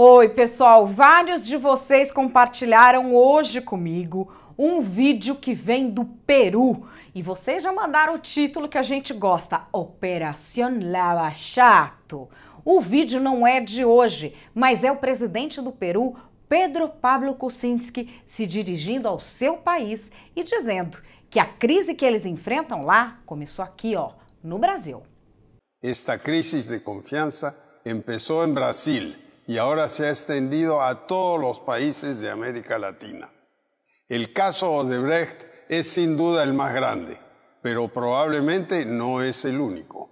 Oi, pessoal! Vários de vocês compartilharam hoje comigo um vídeo que vem do Peru. E vocês já mandaram o título que a gente gosta: Operação Lava Chato. O vídeo não é de hoje, mas é o presidente do Peru, Pedro Pablo Kuczynski, se dirigindo ao seu país e dizendo que a crise que eles enfrentam lá começou aqui, ó, no Brasil. Esta crise de confiança começou em Brasil. y ahora se ha extendido a todos los países de América Latina. El caso Odebrecht es sin duda el más grande, pero probablemente no es el único.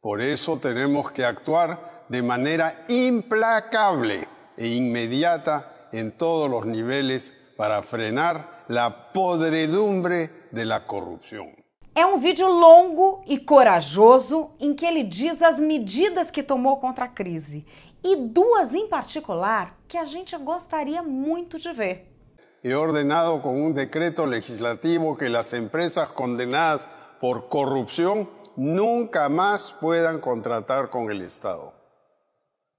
Por eso tenemos que actuar de manera implacable e inmediata en todos los niveles para frenar la podredumbre de la corrupción. É um vídeo longo e corajoso em que ele diz as medidas que tomou contra a crise e duas em particular que a gente gostaria muito de ver. He ordenado con un decreto legislativo que las empresas condenadas por corrupción nunca más puedan contratar con el Estado.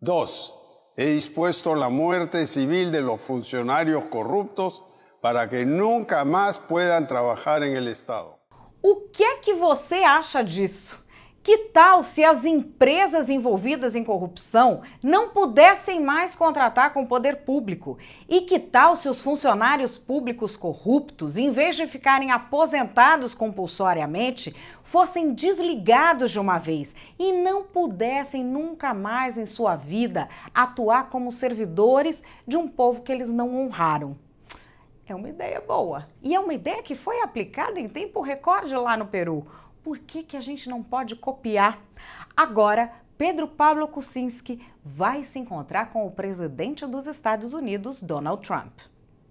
Dos, he dispuesto la muerte civil de los funcionarios corruptos para que nunca más puedan trabajar en el Estado. O que é que você acha disso? Que tal se as empresas envolvidas em corrupção não pudessem mais contratar com o poder público? E que tal se os funcionários públicos corruptos, em vez de ficarem aposentados compulsoriamente, fossem desligados de uma vez e não pudessem nunca mais em sua vida atuar como servidores de um povo que eles não honraram? É uma ideia boa. E é uma ideia que foi aplicada em tempo recorde lá no Peru. Por que, que a gente não pode copiar? Agora, Pedro Pablo Kuczynski vai se encontrar com o presidente dos Estados Unidos, Donald Trump.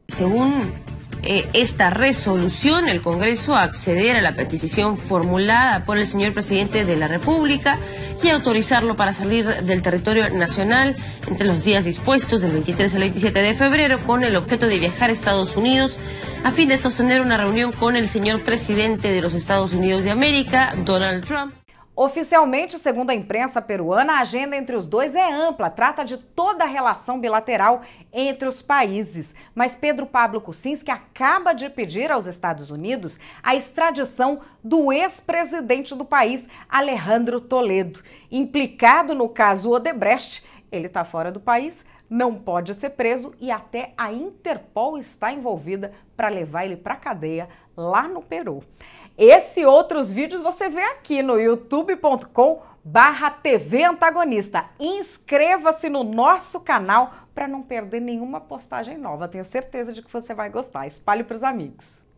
Segundo Eh, esta resolución, el Congreso a acceder a la petición formulada por el señor presidente de la República y autorizarlo para salir del territorio nacional entre los días dispuestos del 23 al 27 de febrero con el objeto de viajar a Estados Unidos a fin de sostener una reunión con el señor presidente de los Estados Unidos de América, Donald Trump. Oficialmente, segundo a imprensa peruana, a agenda entre os dois é ampla, trata de toda a relação bilateral entre os países. Mas Pedro Pablo Kuczynski acaba de pedir aos Estados Unidos a extradição do ex-presidente do país, Alejandro Toledo, implicado no caso Odebrecht ele está fora do país, não pode ser preso e até a Interpol está envolvida para levar ele para a cadeia lá no Peru. Esse e outros vídeos você vê aqui no youtube.com barra TV Antagonista. Inscreva-se no nosso canal para não perder nenhuma postagem nova. Tenho certeza de que você vai gostar. Espalhe para os amigos.